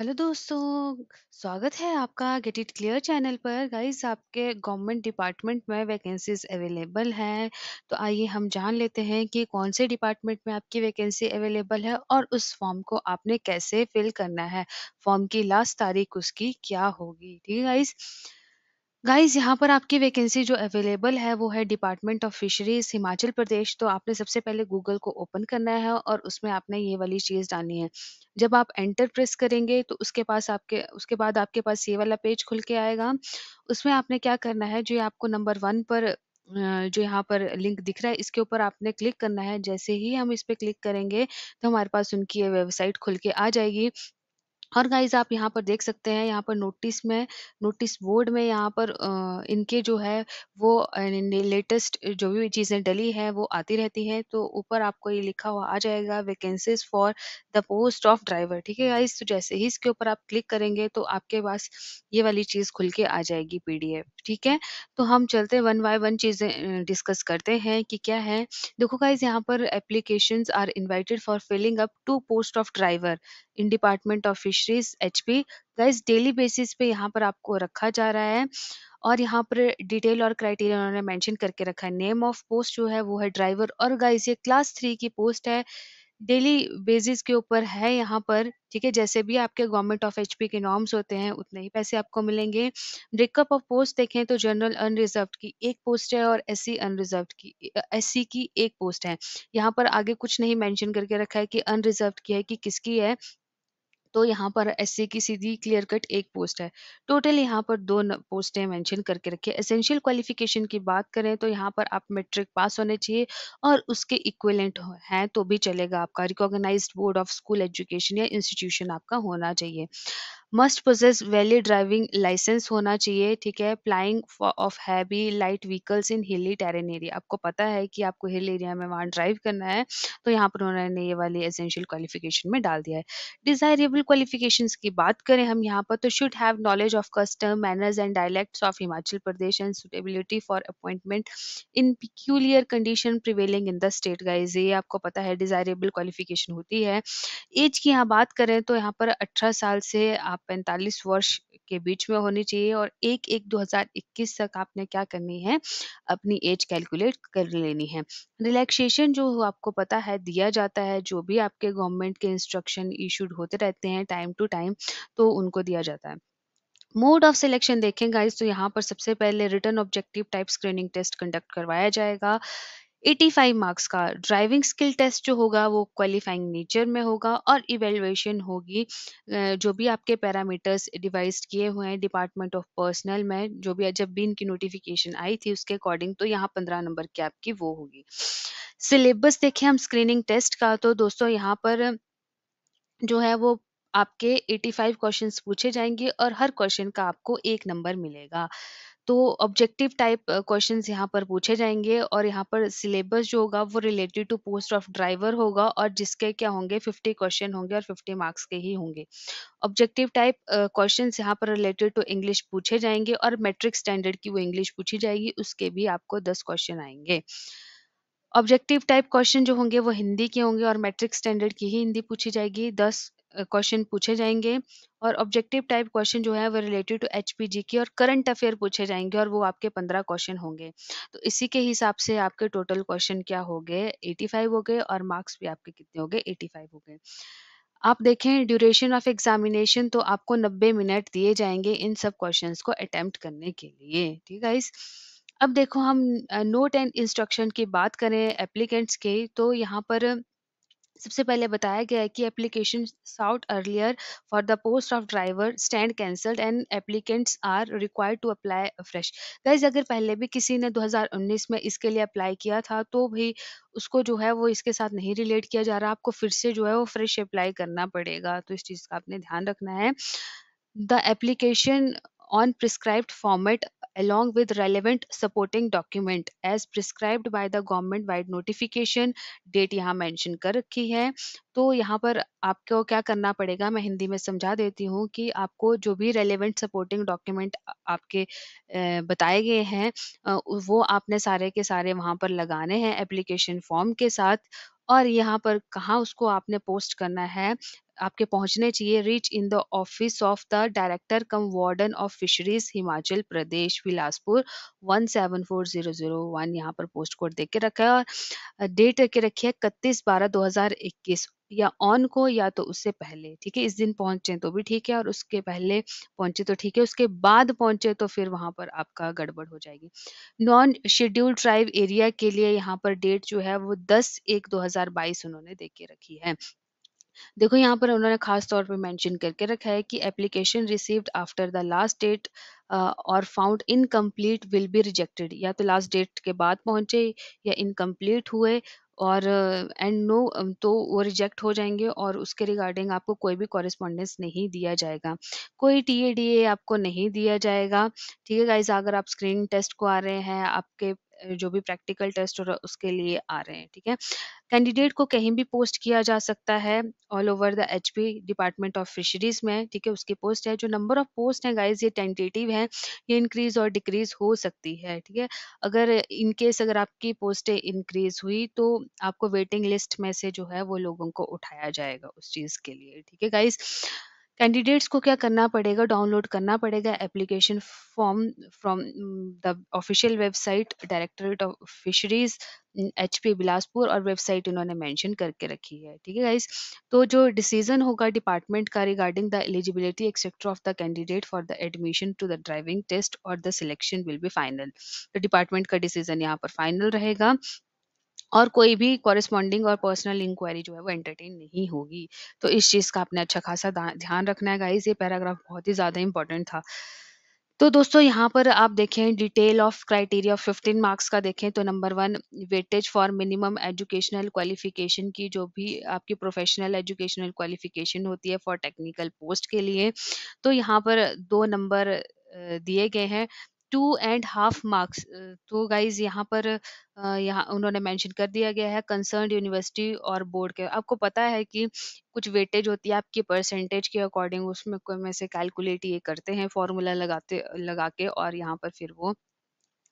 hello दोस्तों स्वागत है आपका गेट इट क्लियर चैनल पर गाइस आपके गवर्नमेंट डिपार्टमेंट में वैकेंसीज अवेलेबल हैं तो आइए हम जान लेते हैं कि कौन से डिपार्टमेंट में आपकी वैकेंसी अवेलेबल है और उस फॉर्म को आपने कैसे फिल करना है फॉर्म की लास्ट तारीख उसकी क्या होगी ठीक है गाइस गाइज यहाँ पर आपकी वैकेंसी जो अवेलेबल है वो है department of fisheries Himachal Pradesh तो आपने सबसे पहले गूगल को ओपन करना है और उसमें आपने ये वाली चीज़ डालनी है जब आप एंटर प्रेस करेंगे तो उसके पास आपके उसके बाद आपके पास ये वाला पेज खुल के आएगा उसमें आपने क्या करना है जो आपको नंबर वन पर जो यहाँ पर लिंक दिख रहा है इसके ऊपर आपने क्लिक करना है जैसे ही हम इस पर क्लिक करेंगे तो हमारे पास उनकी ये वेबसाइट खुल के आ जाएगी और गाइज आप यहाँ पर देख सकते हैं यहाँ पर नोटिस में नोटिस बोर्ड में यहाँ पर आ, इनके जो है वो लेटेस्ट जो भी चीज़ें डली है वो आती रहती है तो ऊपर आपको ये लिखा हुआ आ जाएगा vacancies for the post of driver ठीक है गाइज तो जैसे ही इसके ऊपर आप क्लिक करेंगे तो आपके पास ये वाली चीज़ खुल के आ जाएगी पी ठीक है तो हम चलते वन बाय वन चीज़ें डिस्कस करते हैं कि क्या है देखो गाइज यहाँ पर application are invited for filling up to post of driver in department of fish fisheries HP guys daily basis पे यहाँ पर आपको रखा जा रहा है और यहाँ पर डिटेल और क्राइटेरिया उन्होंने मेंशन करके रखा है नेम ऑफ पोस्ट जो है वो है ड्राइवर और गाइस ये क्लास थ्री की पोस्ट है डेली बेसिस के ऊपर है यहाँ पर ठीक है जैसे भी आपके गवर्नमेंट ऑफ एचपी के नॉर्म्स होते हैं उतने ही पैसे आपको मिलेंगे ब्रेकअप ऑफ पोस्ट देखें तो जनरल अनरिजर्व की एक पोस्ट है और एस अनरिजर्व की एस की एक पोस्ट है यहाँ पर आगे कुछ नहीं मेंशन करके रखा है कि अनरिजर्व की है कि किसकी है तो यहाँ पर एससी की सीधी क्लियर कट एक पोस्ट है टोटल यहाँ पर दो पोस्टें मेंशन करके रखी है एसेंशियल क्वालिफिकेशन की बात करें तो यहाँ पर आप मेट्रिक पास होने चाहिए और उसके इक्वलेंट हैं तो भी चलेगा आपका recognised board of school education या इंस्टीट्यूशन आपका होना चाहिए must possess valid driving licence होना चाहिए ठीक है plying of heavy light vehicles in hilly terrain area आपको पता है कि आपको हिल एरिया में वहाँ ड्राइव करना है तो यहाँ पर उन्होंने ये वाली एसेंशियल क्वालिफिकेशन में डाल दिया है डिजायरेबल क्वालिफिकेशन की बात करें हम यहाँ पर तो should have knowledge of custom manners and dialects of Himachal Pradesh and suitability for appointment in peculiar condition prevailing in the state guys ये आपको पता है डिजायरेबल क्वालिफिकेशन होती है एज की यहाँ बात करें तो यहाँ पर अठारह साल से आप 45 वर्ष के बीच में होनी चाहिए और एक एक 2021 तक आपने क्या करनी है अपनी एज कैलकुलेट कर लेनी है रिलैक्सेशन जो आपको पता है दिया जाता है जो भी आपके गवर्नमेंट के इंस्ट्रक्शन इशूड होते रहते हैं टाइम टू टाइम तो उनको दिया जाता है मोड ऑफ सिलेक्शन देखें गाइस तो यहाँ पर सबसे पहले written objective type screening test conduct करवाया जाएगा 85 मार्क्स का ड्राइविंग स्किल टेस्ट जो होगा वो क्वालिफाइंग नेचर में होगा और इवेल्युएशन होगी जो भी आपके पैरामीटर्स डिवाइस किए हुए हैं डिपार्टमेंट ऑफ पर्सनल में जो भी जब भी इनकी नोटिफिकेशन आई थी उसके अकॉर्डिंग तो यहाँ पंद्रह नंबर की आपकी वो होगी सिलेबस देखें हम स्क्रीनिंग टेस्ट का तो दोस्तों यहाँ पर जो है वो आपके 85 क्वेश्चंस पूछे जाएंगे और हर क्वेश्चन का आपको एक नंबर मिलेगा तो ऑब्जेक्टिव टाइप क्वेश्चंस यहाँ पर पूछे जाएंगे और यहाँ पर सिलेबस जो होगा वो related to post of driver होगा और जिसके क्या होंगे फिफ्टी क्वेश्चन होंगे और फिफ्टी मार्क्स के ही होंगे ऑब्जेक्टिव टाइप क्वेश्चन यहाँ पर रिलेटेड टू इंग्लिश पूछे जाएंगे और मेट्रिक स्टैंडर्ड की वो इंग्लिश पूछी जाएगी उसके भी आपको दस क्वेश्चन आएंगे ऑब्जेक्टिव टाइप क्वेश्चन जो होंगे वो हिंदी के होंगे और मैट्रिक स्टैंडर्ड की ही हिंदी पूछी जाएगी दस क्वेश्चन पूछे जाएंगे और ऑब्जेक्टिव टाइप क्वेश्चन जो है वो रिलेटेड टू एच की और करंट अफेयर पूछे जाएंगे और वो आपके पंद्रह क्वेश्चन होंगे तो इसी के हिसाब से आपके टोटल क्वेश्चन क्या हो गए एटी फाइव हो गए और मार्क्स भी आपके कितने हो गए एटी फाइव हो गए आप देखें ड्यूरेशन ऑफ एग्जामिनेशन तो आपको 90 मिनट दिए जाएंगे इन सब क्वेश्चंस को अटेम्प्ट करने के लिए ठीक है इस अब देखो हम नोट एंड इंस्ट्रक्शन की बात करें एप्लीकेंट्स के तो यहाँ पर सबसे पहले बताया गया है कि application sought earlier for the post of driver stand cancelled and applicants are required to apply fresh guys अगर पहले भी किसी ने 2019 में इसके लिए अप्लाई किया था तो भी उसको जो है वो इसके साथ नहीं रिलेट किया जा रहा आपको फिर से जो है वो फ्रेश अप्लाई करना पड़ेगा तो इस चीज़ का आपने ध्यान रखना है the application on prescribed format along with relevant supporting document as prescribed by the government wide notification date यहाँ mention कर रखी है तो यहाँ पर आपको क्या करना पड़ेगा मैं हिंदी में समझा देती हूँ कि आपको जो भी रेलिवेंट सपोर्टिंग डॉक्यूमेंट आपके बताए गए हैं वो आपने सारे के सारे वहाँ पर लगाने हैं एप्लीकेशन फॉर्म के साथ और यहाँ पर कहा उसको आपने पोस्ट करना है आपके पहुंचने चाहिए reach in the office of the director cum warden of fisheries Himachal Pradesh Bilaspur 174001 यहाँ पर पोस्ट कोड देख के रखा है और डेट रखे रखी है इकतीस बारह इक्कीस या ऑन को या तो उससे पहले ठीक है इस दिन पहुंचे तो भी ठीक है और उसके पहले पहुंचे तो ठीक है उसके बाद पहुंचे तो फिर वहां पर आपका गड़बड़ हो जाएगी नॉन शेड्यूल ट्राइब एरिया के लिए यहाँ पर डेट जो है वो दस एक दो हजार बाईस उन्होंने दे के रखी है देखो यहाँ पर उन्होंने खास तौर पे मेंशन करके रखा है कि application received after the last date और found incomplete will be rejected या तो लास्ट डेट के बाद पहुंचे या इनकम्प्लीट हुए और एंड नो तो वो रिजेक्ट हो जाएंगे और उसके रिगार्डिंग आपको कोई भी कॉरेस्पॉन्डेंस नहीं दिया जाएगा कोई टी आपको नहीं दिया जाएगा ठीक है गाइज अगर आप स्क्रीन टेस्ट को आ रहे हैं आपके जो भी प्रैक्टिकल टेस्ट हो रहा उसके लिए आ रहे हैं ठीक है कैंडिडेट को कहीं भी पोस्ट किया जा सकता है all over the H department of fisheries में ठीक है उसकी पोस्ट है जो नंबर ऑफ पोस्ट है गाइज ये टेंटेटिव है ये इंक्रीज और डिक्रीज हो सकती है ठीक है अगर इनकेस अगर आपकी पोस्टें इंक्रीज हुई तो आपको वेटिंग लिस्ट में से जो है वो लोगों को उठाया जाएगा उस चीज के लिए ठीक है गाइज कैंडिडेट्स को क्या करना पड़ेगा डाउनलोड करना पड़ेगा application form from the official website directorate of fisheries H P Bilaspur और वेबसाइट इन्होंने मेंशन करके रखी है ठीक है गाइज तो जो डिसीजन होगा डिपार्टमेंट का regarding the eligibility etcetera of the candidate for the admission to the driving test और the selection will be final तो डिपार्टमेंट का डिसीजन यहाँ पर फाइनल रहेगा और कोई भी कॉरेस्पॉन्डिंग और पर्सनल इंक्वायरी जो है वो एंटरटेन नहीं होगी तो इस चीज़ का आपने अच्छा खासा ध्यान रखना है गाइज ये पैराग्राफ बहुत ही ज़्यादा इंपॉर्टेंट था तो दोस्तों यहाँ पर आप देखें detail of criteria of fifteen marks का देखें तो number one weightage for minimum educational qualification की जो भी आपकी प्रोफेशनल एजुकेशनल क्वालिफिकेशन होती है फॉर टेक्निकल पोस्ट के लिए तो यहाँ पर दो नंबर दिए गए हैं टू एंड हाफ मार्क्स तो गाइज यहाँ पर यहाँ उन्होंने मेंशन कर दिया गया है कंसर्न यूनिवर्सिटी और बोर्ड के आपको पता है कि कुछ वेटेज होती है आपकी परसेंटेज के अकॉर्डिंग उसमें कोई में से कैलकुलेट ये करते हैं फॉर्मूला लगाते लगा के और यहाँ पर फिर वो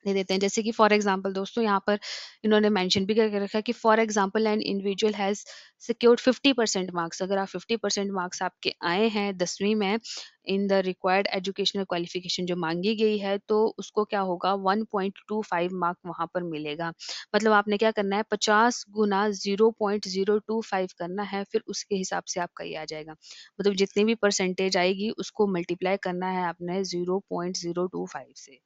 दे देते हैं जैसे कि फॉर एग्जाम्पल दोस्तों यहाँ पर इन्होंने मेंशन भी करके रखा कि for example an individual has secured 50 percent marks अगर आप 50 परसेंट मार्क्स आपके आए हैं दसवीं में in the required educational qualification जो मांगी गई है तो उसको क्या होगा 1.25 मार्क वहां पर मिलेगा मतलब आपने क्या करना है 50 गुना 0.025 करना है फिर उसके हिसाब से आपका ये आ जाएगा मतलब जितनी भी परसेंटेज आएगी उसको मल्टीप्लाई करना है आपने 0.025 से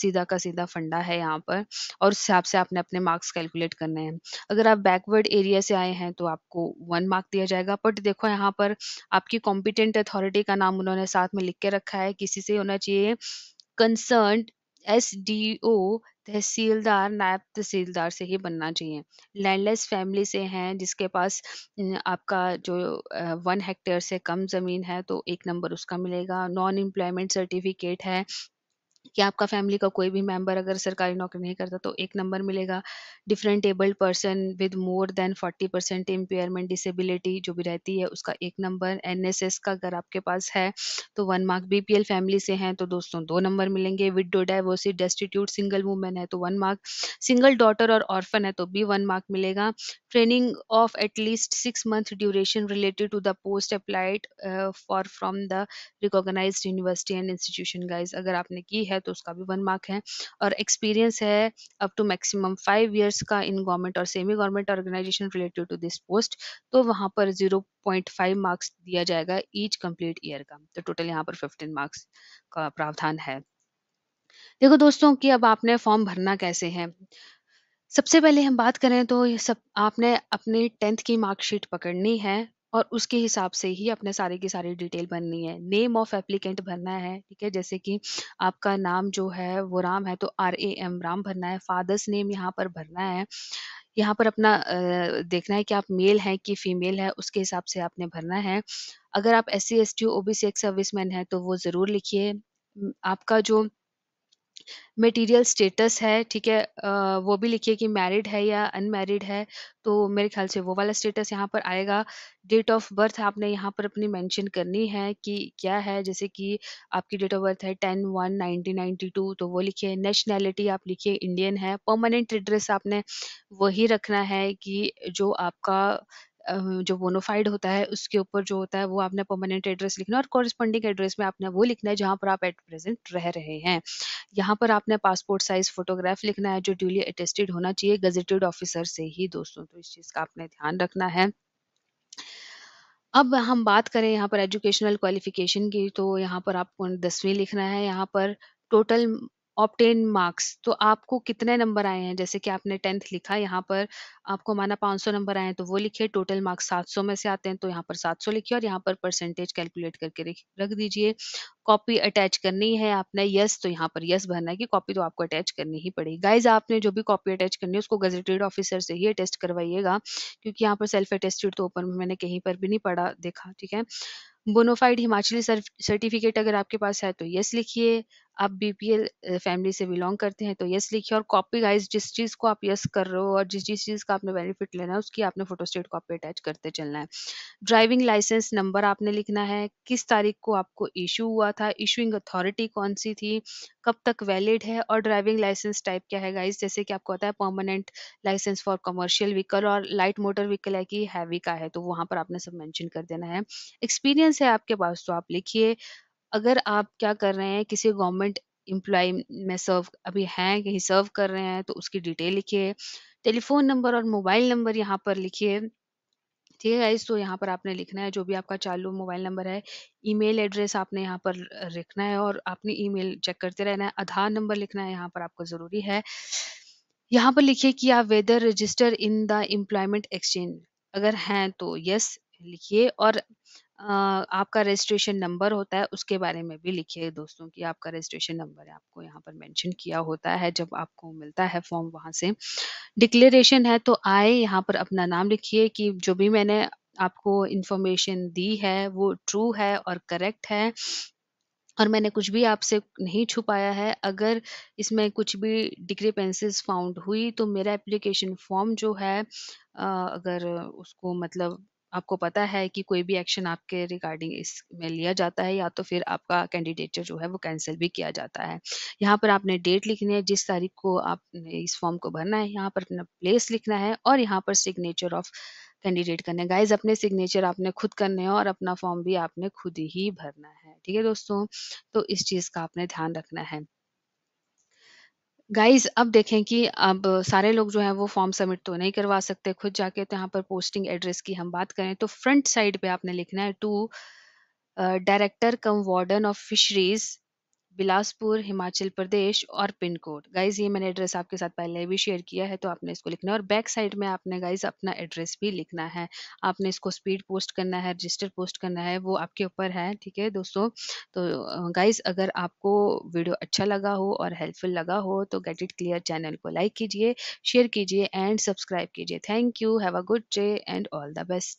सीधा का सीधा फंडा है यहाँ पर और उस हिसाब से आपने अपने मार्क्स कैलकुलेट करने हैं अगर आप बैकवर्ड एरिया से आए हैं तो आपको वन मार्क दिया जाएगा बट देखो यहाँ पर आपकी कॉम्पिटेंट अथॉरिटी का नाम उन्होंने साथ में लिख के रखा है किसी से होना चाहिए concern S D O tehsildar naib tehsildar से ही बनना चाहिए लैंडलेस फैमिली से हैं जिसके पास आपका जो वन हेक्टेयर से कम ज़मीन है तो एक नंबर उसका मिलेगा नॉन एम्प्लॉयमेंट सर्टिफिकेट है कि आपका फैमिली का कोई भी मेंबर अगर सरकारी नौकरी नहीं करता तो एक नंबर मिलेगा different abled person with more than forty percent impairment disability जो भी रहती है उसका एक नंबर एनएसएस का अगर आपके पास है तो वन मार्क बीपीएल फैमिली से हैं तो दोस्तों दो नंबर मिलेंगे widow divorcee destitute single women है तो वन मार्क सिंगल डॉटर और ऑर्फन है तो भी वन मार्क मिलेगा training of at least six month duration related to the post applied for from the recognise university and institution guys अगर आपने की है तो उसका भी वन मार्क है और एक्सपीरियंस है up to maximum five years का इन गवर्नमेंट और semi government organisation related to this post तो वहाँ पर जीरो पॉइंट फाइव मार्क्स दिया जाएगा ईच कम्प्लीट ईयर का तो टोटल यहाँ पर फिफ्टीन मार्क्स का प्रावधान है देखो दोस्तों कि अब आपने फॉर्म भरना कैसे है सबसे पहले हम बात करें तो ये सब आपने अपनी टेंथ की मार्कशीट पकड़नी है और उसके हिसाब से ही अपने सारे की सारी डिटेल भरनी है नेम ऑफ एप्लीकेंट भरना है ठीक है जैसे कि आपका नाम जो है वो राम है तो आर ए एम राम भरना है फादर्स नेम यहाँ पर भरना है यहाँ पर अपना देखना है कि आप मेल हैं कि फीमेल है उसके हिसाब से आपने भरना है अगर आप S C S T O B C ex man है तो वो ज़रूर लिखिए आपका जो मटेरियल स्टेटस है ठीक है वो भी लिखिए कि मैरिड है या अनमैरिड है तो मेरे ख्याल से वो वाला स्टेटस यहाँ पर आएगा डेट ऑफ बर्थ आपने यहाँ पर अपनी मेंशन करनी है कि क्या है जैसे कि आपकी डेट ऑफ बर्थ है टेन वन नाइनटीन टू तो वो लिखिए नेशनैलिटी आप लिखिए इंडियन है परमानेंट एड्रेस आपने वही रखना है कि जो आपका जो बोनोफाइड होता है उसके ऊपर जो होता है वो आपने परमानेंट एड्रेस लिखना और कॉरेस्पॉन्डिंग एड्रेस में आपने वो लिखना है जहाँ पर आप एट प्रेजेंट रह रहे हैं यहाँ पर आपने पासपोर्ट साइज फोटोग्राफ लिखना है जो ड्यूली अटेस्टेड होना चाहिए गजेटेड ऑफिसर से ही दोस्तों तो इस चीज़ का आपने ध्यान रखना है अब हम बात करें यहाँ पर एजुकेशनल क्वालिफिकेशन की तो यहाँ पर आपको दसवीं लिखना है यहाँ पर टोटल ऑप्टेन मार्क्स तो आपको कितने नंबर आए हैं जैसे कि आपने टेंथ लिखा यहाँ पर आपको माना 500 नंबर आए हैं तो वो लिखिए टोटल मार्क्स 700 में से आते हैं तो यहाँ पर 700 लिखिए और यहाँ पर परसेंटेज कैलकुलेट करके रख दीजिए कॉपी अटैच करनी है आपने यस तो यहाँ पर यस भरना है कि कॉपी तो आपको अटैच करनी ही पड़ेगी गाइज आपने जो भी कॉपी अटैच करनी है उसको गजेटेड ऑफिसर से ही अटेस्ट करवाइएगा क्योंकि यहाँ पर सेल्फ अटेस्टेड तो ऊपर मैंने कहीं पर भी नहीं पढ़ा देखा ठीक है बोनोफाइड हिमाचली सर्टिफिकेट अगर आपके पास है तो यस लिखिए आप बीपीएल फैमिली से बिलोंग करते हैं तो यस लिखिए और कॉपी गाइज जिस चीज़ को आप यस कर रहे हो और जिस जिस चीज़ का आपने बेनिफिट लेना है उसकी आपने फोटोस्टेट कॉपी अटैच करते चलना है ड्राइविंग लाइसेंस नंबर आपने लिखना है किस तारीख को आपको इशू हुआ था इशूइंग अथॉरिटी कौन सी थी कब तक वैलिड है और ड्राइविंग लाइसेंस टाइप क्या है गाइज जैसे कि आपको पता है permanent licence for commercial vehicle और लाइट मोटर व्हीकल है कि हैवी का है तो वहां पर आपने सब मेंशन कर देना है एक्सपीरियंस है आपके पास तो आप लिखिए अगर आप क्या कर रहे हैं किसी गवर्नमेंट एम्प्लॉय में सर्व अभी हैं कहीं सर्व कर रहे हैं तो उसकी डिटेल लिखिए टेलीफोन नंबर और मोबाइल नंबर यहाँ पर लिखिए ठीक है गाइज तो यहाँ पर आपने लिखना है जो भी आपका चालू मोबाइल नंबर है ईमेल एड्रेस आपने यहाँ पर लिखना है और आपने ईमेल चेक करते रहना है आधार नंबर लिखना है यहाँ पर आपको ज़रूरी है यहाँ पर लिखिए कि आप whether register in the employment exchange अगर हैं तो यस लिखिए और आपका रजिस्ट्रेशन नंबर होता है उसके बारे में भी लिखिए दोस्तों कि आपका रजिस्ट्रेशन नंबर है आपको यहाँ पर मेंशन किया होता है जब आपको मिलता है फॉर्म वहाँ से डिक्लेरेशन है तो आए यहाँ पर अपना नाम लिखिए कि जो भी मैंने आपको इन्फॉर्मेशन दी है वो ट्रू है और करेक्ट है और मैंने कुछ भी आपसे नहीं छुपाया है अगर इसमें कुछ भी डिक्रीपेंसीज फाउंड हुई तो मेरा एप्लीकेशन फॉर्म जो है अगर उसको मतलब आपको पता है कि कोई भी एक्शन आपके रिगार्डिंग इसमें लिया जाता है या तो फिर आपका कैंडिडेचर जो है वो कैंसिल भी किया जाता है यहाँ पर आपने डेट लिखनी है जिस तारीख को आपने इस फॉर्म को भरना है यहाँ पर अपना प्लेस लिखना है और यहाँ पर सिग्नेचर ऑफ कैंडिडेट करने गाइज अपने सिग्नेचर आपने खुद करने हैं और अपना फॉर्म भी आपने खुद ही भरना है ठीक है दोस्तों तो इस चीज़ का आपने ध्यान रखना है गाइस अब देखें कि अब सारे लोग जो है वो फॉर्म सबमिट तो नहीं करवा सकते खुद जाके तो यहाँ पर पोस्टिंग एड्रेस की हम बात करें तो फ्रंट साइड पे आपने लिखना है to director cum warden of fisheries Bilaspur Himachal Pradesh और पिन कोड गाइज ये मैंने एड्रेस आपके साथ पहले भी शेयर किया है तो आपने इसको लिखना है और बैक साइड में आपने गाइज अपना एड्रेस भी लिखना है आपने इसको स्पीड पोस्ट करना है रजिस्टर पोस्ट करना है वो आपके ऊपर है ठीक है दोस्तों तो गाइज अगर आपको वीडियो अच्छा लगा हो और हेल्पफुल लगा हो तो गेट इट क्लियर चैनल को लाइक कीजिए शेयर कीजिए एंड सब्सक्राइब कीजिए thank you have a good day and all the best